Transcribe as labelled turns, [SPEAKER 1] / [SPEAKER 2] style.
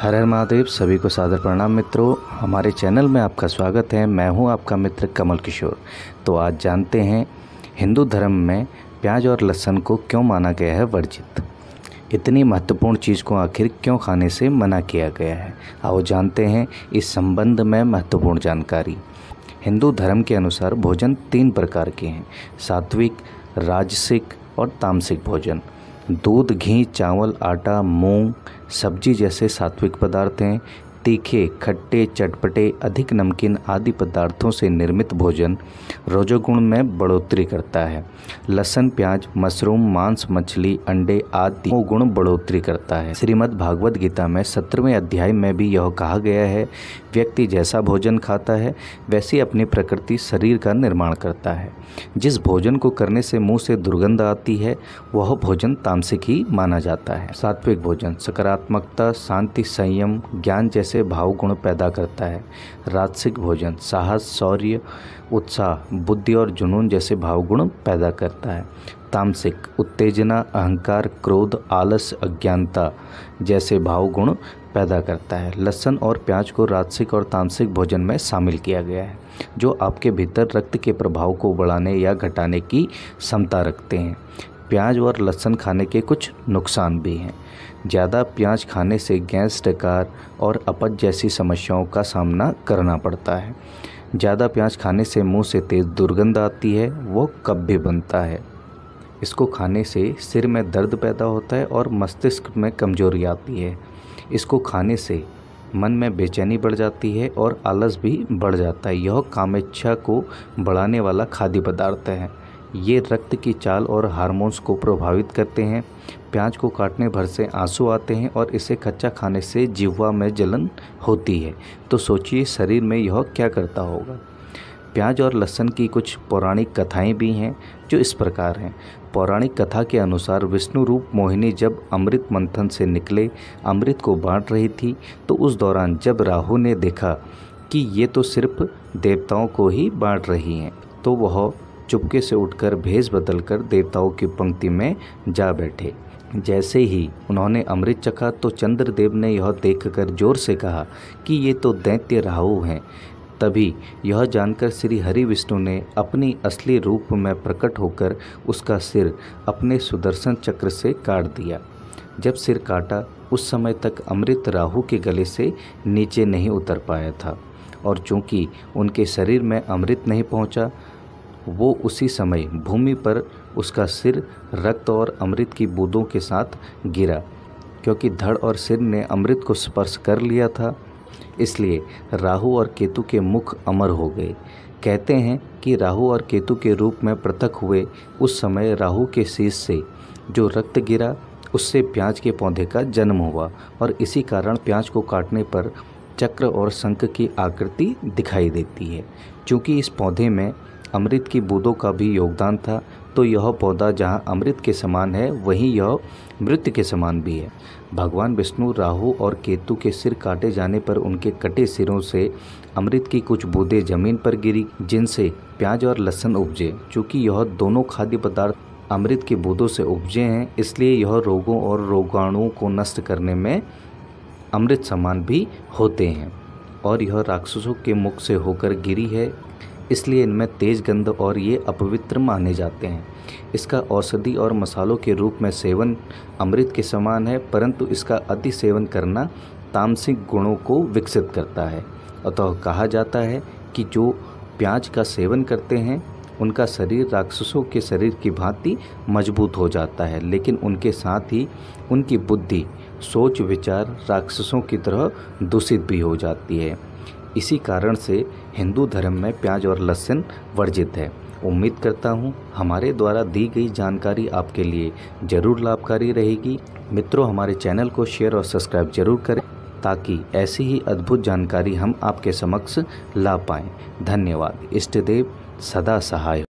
[SPEAKER 1] हर हर महादेव सभी को सादर प्रणाम मित्रों हमारे चैनल में आपका स्वागत है मैं हूं आपका मित्र कमल किशोर तो आज जानते हैं हिंदू धर्म में प्याज और लहसुन को क्यों माना गया है वर्जित इतनी महत्वपूर्ण चीज़ को आखिर क्यों खाने से मना किया गया है आओ जानते हैं इस संबंध में महत्वपूर्ण जानकारी हिंदू धर्म के अनुसार भोजन तीन प्रकार के हैं सात्विक राजसिक और तामसिक भोजन दूध घी चावल आटा मूंग सब्जी जैसे सात्विक पदार्थ हैं तीखे खट्टे चटपटे अधिक नमकीन आदि पदार्थों से निर्मित भोजन रजोगुण में बढ़ोतरी करता है लसन प्याज मशरूम मांस मछली अंडे आदि गुण बढ़ोतरी करता है श्रीमद् भागवत गीता में सत्रहवें अध्याय में भी यह कहा गया है व्यक्ति जैसा भोजन खाता है वैसी अपनी प्रकृति शरीर का निर्माण करता है जिस भोजन को करने से मुंह से दुर्गंध आती है वह भोजन तामसिक ही माना जाता है सात्विक भोजन सकारात्मकता शांति संयम ज्ञान जैसे से भावगुण पैदा करता है राजसिक भोजन साहस शौर्य उत्साह बुद्धि और जुनून जैसे भावगुण पैदा करता है तामसिक उत्तेजना अहंकार क्रोध आलस अज्ञानता जैसे भावगुण पैदा करता है लहसन और प्याज को राजसिक और तामसिक भोजन में शामिल किया गया है जो आपके भीतर रक्त के प्रभाव को बढ़ाने या घटाने की क्षमता रखते हैं प्याज और लहसुन खाने के कुछ नुकसान भी हैं ज़्यादा प्याज खाने से गैस डकार और अपच जैसी समस्याओं का सामना करना पड़ता है ज़्यादा प्याज खाने से मुंह से तेज़ दुर्गंध आती है वो कब भी बनता है इसको खाने से सिर में दर्द पैदा होता है और मस्तिष्क में कमजोरी आती है इसको खाने से मन में बेचैनी बढ़ जाती है और आलस भी बढ़ जाता है यह कामेच्छा को बढ़ाने वाला खाद्य पदार्थ है ये रक्त की चाल और हार्मोन्स को प्रभावित करते हैं प्याज को काटने भर से आंसू आते हैं और इसे कच्चा खाने से जिह्वा में जलन होती है तो सोचिए शरीर में यह क्या करता होगा प्याज और लहसन की कुछ पौराणिक कथाएं भी हैं जो इस प्रकार हैं पौराणिक कथा के अनुसार विष्णु रूप मोहिनी जब अमृत मंथन से निकले अमृत को बांट रही थी तो उस दौरान जब राहु ने देखा कि ये तो सिर्फ देवताओं को ही बांट रही हैं तो वह चुपके से उठकर भेष बदलकर देवताओं की पंक्ति में जा बैठे जैसे ही उन्होंने अमृत चखा तो चंद्रदेव ने यह देखकर जोर से कहा कि ये तो दैत्य राहु हैं तभी यह जानकर श्री हरि विष्णु ने अपनी असली रूप में प्रकट होकर उसका सिर अपने सुदर्शन चक्र से काट दिया जब सिर काटा उस समय तक अमृत राहु के गले से नीचे नहीं उतर पाया था और चूंकि उनके शरीर में अमृत नहीं पहुंचा, वो उसी समय भूमि पर उसका सिर रक्त और अमृत की बूंदों के साथ गिरा क्योंकि धड़ और सिर ने अमृत को स्पर्श कर लिया था इसलिए राहु और केतु के मुख अमर हो गए कहते हैं कि राहु और केतु के रूप में पृथक हुए उस समय राहु के शीश से जो रक्त गिरा उससे प्याज के पौधे का जन्म हुआ और इसी कारण प्याज को काटने पर चक्र और शंख की आकृति दिखाई देती है क्योंकि इस पौधे में अमृत की बूंदों का भी योगदान था तो यह पौधा जहाँ अमृत के समान है वहीं यह मृत्यु के समान भी है भगवान विष्णु राहु और केतु के सिर काटे जाने पर उनके कटे सिरों से अमृत की कुछ बूंदें जमीन पर गिरी जिनसे प्याज और लहसुन उपजे चूँकि यह दोनों खाद्य पदार्थ अमृत के बूंदों से उपजे हैं इसलिए यह रोगों और रोगाणुओं को नष्ट करने में अमृत समान भी होते हैं और यह राक्षसों के मुख से होकर गिरी है इसलिए इनमें तेज गंध और ये अपवित्र माने जाते हैं इसका औषधि और मसालों के रूप में सेवन अमृत के समान है परंतु इसका अति सेवन करना तामसिक गुणों को विकसित करता है अतः तो कहा जाता है कि जो प्याज का सेवन करते हैं उनका शरीर राक्षसों के शरीर की भांति मजबूत हो जाता है लेकिन उनके साथ ही उनकी बुद्धि सोच विचार राक्षसों की तरह दूषित भी हो जाती है इसी कारण से हिंदू धर्म में प्याज और लहसुन वर्जित है उम्मीद करता हूँ हमारे द्वारा दी गई जानकारी आपके लिए ज़रूर लाभकारी रहेगी मित्रों हमारे चैनल को शेयर और सब्सक्राइब जरूर करें ताकि ऐसी ही अद्भुत जानकारी हम आपके समक्ष ला पाएँ धन्यवाद इष्ट देव सदा सहाय